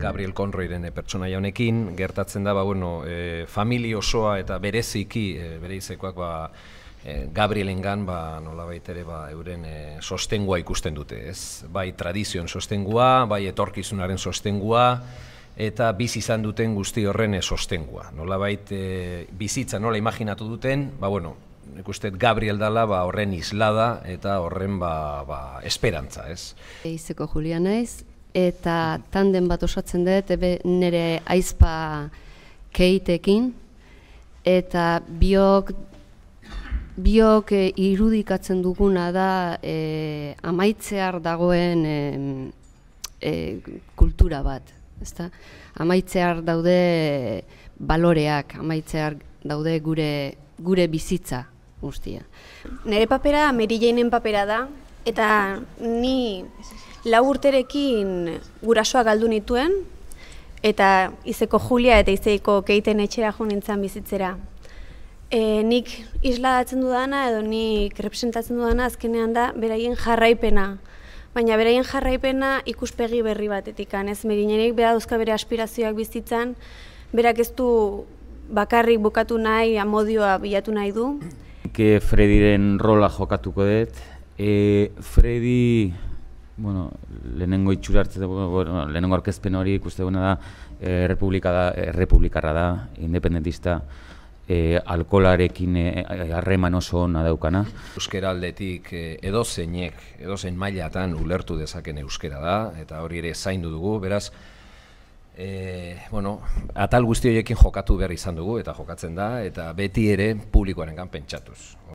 Gabriel Conroyren eh, pertsonaia honekin, gertatzen da ba, bueno, e, familia osoa eta bereziki e, bere izekoak ba, Gabrielengan ba, nola baitere ba, euren e, sostengua ikusten dute, ez? Bai tradizion sostengua, bai etorkizunaren sostengua, eta bizi izan duten guzti horren sostengua. Nola bizitza nola imaginatu duten, ba, bueno, ikustet Gabriel dala ba, horren islada eta horren ba, ba, esperantza, ez? Eizeko Juliana ez, eta tanden bat osatzen dut, nire aizpa keitekin, eta biok, biok e, irudikatzen duguna da e, amaitzear dagoen e, kultura bat. Ezta? Amaitzear daude baloreak, amaitzear daude gure, gure bizitza guztia. Nire papera, Merilleinen papera da, Eta ni lau urterekin gurasoak galdu nituen, eta izeko Julia eta izeiko keiten etxera jo nintzen bizitzera. E, nik isladatzen dudana edo nik representatzen dudana azkenean da beraien jarraipena. Baina beraien jarraipena ikuspegi berri batetik. Ez merinerik bera duzka bere aspirazioak bizitzan, berak ez du bakarrik bukatu nahi, amodioa bilatu nahi du. Ke eh, Frediren rola jokatuko dut, E, Freddy, bueno, lehenengo itxura hartzea, bueno, lehenengo orkezpen hori ikusteguna da, errepublika eh, da, errepublikarra eh, da, independentista, e, alkolarekin harreman e, oso hona daukana. Euskera aldetik e, edo zeinek, mailatan ulertu dezaken euskera da, eta hori ere zaindu dugu, beraz, e, bueno, atal guzti horiekin jokatu behar izan dugu, eta jokatzen da, eta beti ere publikoaren pentsatuz.